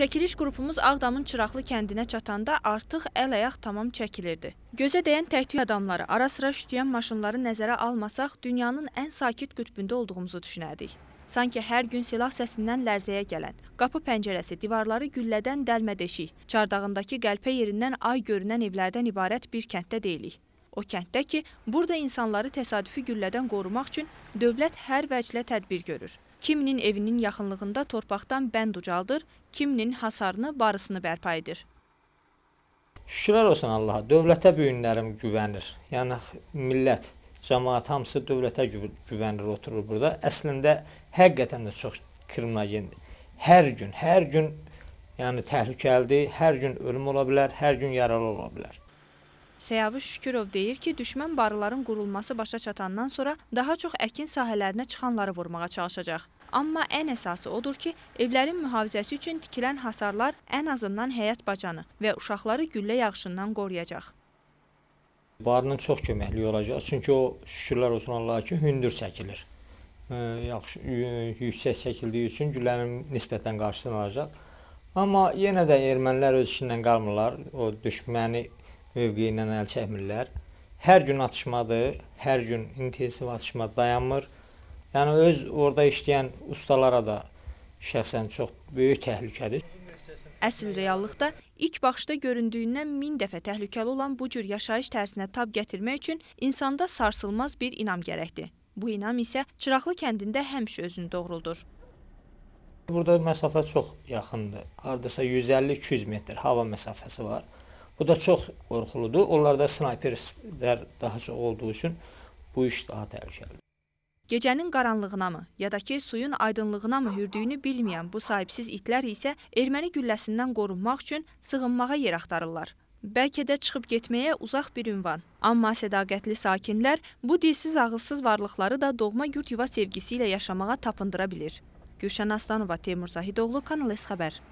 Çəkiliş qrupumuz Ağdamın Çıraqlı kəndinə çatanda artıq əl-ayaq tamam çəkilirdi. Gözə dəyən təhdid adamları, ara sıra şütüyən maşınları nəzərə almasaq, dünyanın ən sakit qütbündə olduğumuzu düşünərdik. Sanki hər gün silah səsindən lərzəyə gələn, qapı pəncərəsi, divarları güllədən dəlmə deşik, çardağındakı qəlpə yerindən ay görünən evlərdən ibarət bir kənddə deyilik. O kənddə ki, burada insanları təsadüfi güllədən qorumaq üçün dövlət hər vəclə tədbir görür. Kiminin evinin yaxınlığında torpaqdan bənd ucaldır, kiminin hasarını, barısını bərpa edir. Şükürlər olsun Allaha, dövlətə böyünlərim güvənir. Yəni, millət, cəmaat hamısı dövlətə güvənir, oturur burada. Əslində, həqiqətən də çox kriminogendir. Hər gün, hər gün yəni, təhlükəlidir, hər gün ölüm ola bilər, hər gün yaralı ola bilər. Səyavuş Şükürov deyir ki, düşmən barıların qurulması başa çatandan sonra daha çox əkin sahələrinə çıxanları vurmağa çalışacaq. Amma ən əsası odur ki, evlərin mühafizəsi üçün tikilən hasarlar ən azından həyat bacanı və uşaqları güllə yağışından qoruyacaq. Barının çox köməkliyi olacaq, çünki o şükürlər olsun Allaha ki, hündür çəkilir. Yaxşı, e, yüksək çəkildiyi üçün güllənin nisbətən qarşısını alacaq. Amma yenə də ermənilər öz işindən qalmırlar. O düşməni mövqeyindən əl çəkmirlər. Hər gün atışmadır, hər gün intensiv atışma dayanmır. Yəni öz orada işləyən ustalara da şəxsən çox böyük təhlükədir. Əsl reallıqda ilk baxışda göründüyündən 1000 dəfə təhlükəli olan bu cür yaşayış tərzinə tab gətirmək üçün insanda sarsılmaz bir inam gərəkdir. Bu inam isə Çıraqlı kəndində həmişə özünü doğruldur. Burada məsafə çox yaxındır. Hardasa 150-200 metr hava məsafəsi var. Bu da çox qorxuludur. Onlarda snayperlər daha çox olduğu üçün bu iş daha təhlükəlidir. Gecənin qaranlığına mı, ya da ki, suyun aydınlığına mı hürdüyünü bilməyən bu sahibsiz itlər isə erməni gülləsindən qorunmaq üçün sığınmağa yer axtarırlar. Bəlkə də çıxıb getməyə uzaq bir ünvan. Amma sədaqətli sakinlər bu dilsiz ağılsız varlıqları da doğma yurd yuva sevgisi ilə yaşamağa tapındıra bilir. Gülşən Aslanova, Teymur Zahidoğlu, Kanal S Xəbər.